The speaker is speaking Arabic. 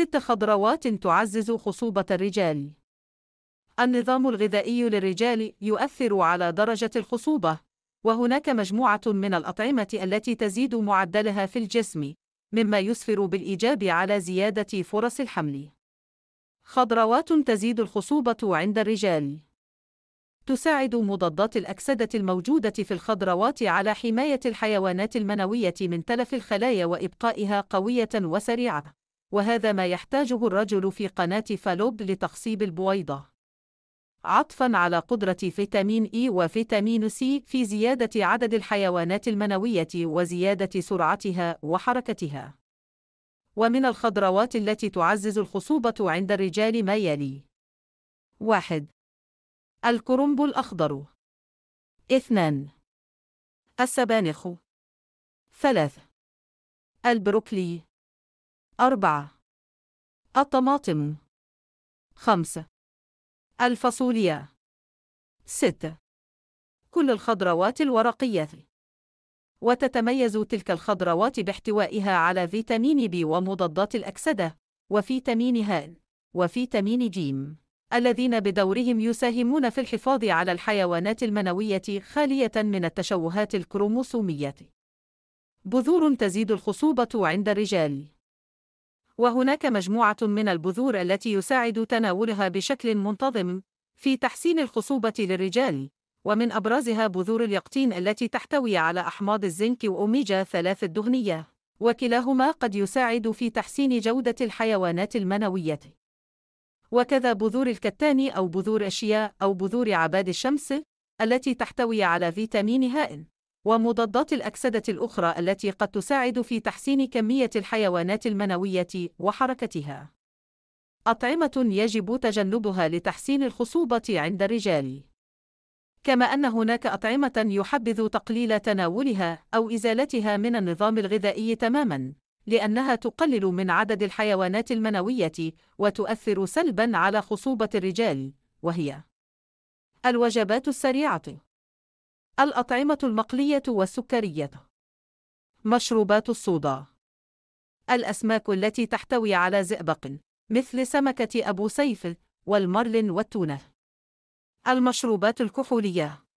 ست خضروات تعزز خصوبة الرجال النظام الغذائي للرجال يؤثر على درجة الخصوبة، وهناك مجموعة من الأطعمة التي تزيد معدلها في الجسم، مما يسفر بالإيجاب على زيادة فرص الحمل. خضروات تزيد الخصوبة عند الرجال. تساعد مضادات الأكسدة الموجودة في الخضروات على حماية الحيوانات المنوية من تلف الخلايا وإبقائها قوية وسريعة. وهذا ما يحتاجه الرجل في قناة فالوب لتخصيب البويضة. عطفاً على قدرة فيتامين إي e وفيتامين سي في زيادة عدد الحيوانات المنوية وزيادة سرعتها وحركتها. ومن الخضروات التي تعزز الخصوبة عند الرجال ما يلي: 1. الكرنب الأخضر 2. السبانخ 3. البروكلي أربعة الطماطم خمسة الفاصوليا ستة كل الخضروات الورقية وتتميز تلك الخضروات باحتوائها على فيتامين بي ومضادات الأكسدة وفيتامين ه وفيتامين ج الذين بدورهم يساهمون في الحفاظ على الحيوانات المنوية خالية من التشوهات الكروموسومية. بذور تزيد الخصوبة عند الرجال وهناك مجموعة من البذور التي يساعد تناولها بشكل منتظم في تحسين الخصوبة للرجال، ومن أبرزها بذور اليقطين التي تحتوي على أحماض الزنك وأوميجا 3 الدهنية، وكلاهما قد يساعد في تحسين جودة الحيوانات المنوية. وكذا بذور الكتان أو بذور أشياء أو بذور عباد الشمس التي تحتوي على فيتامين هائل. ومضادات الأكسدة الأخرى التي قد تساعد في تحسين كمية الحيوانات المنوية وحركتها. أطعمة يجب تجنبها لتحسين الخصوبة عند الرجال. كما أن هناك أطعمة يحبذ تقليل تناولها أو إزالتها من النظام الغذائي تماماً، لأنها تقلل من عدد الحيوانات المنوية وتؤثر سلباً على خصوبة الرجال، وهي الوجبات السريعة الأطعمة المقلية والسكرية مشروبات الصودا الأسماك التي تحتوي على زئبق مثل سمكة أبو سيف والمرل والتونة المشروبات الكحولية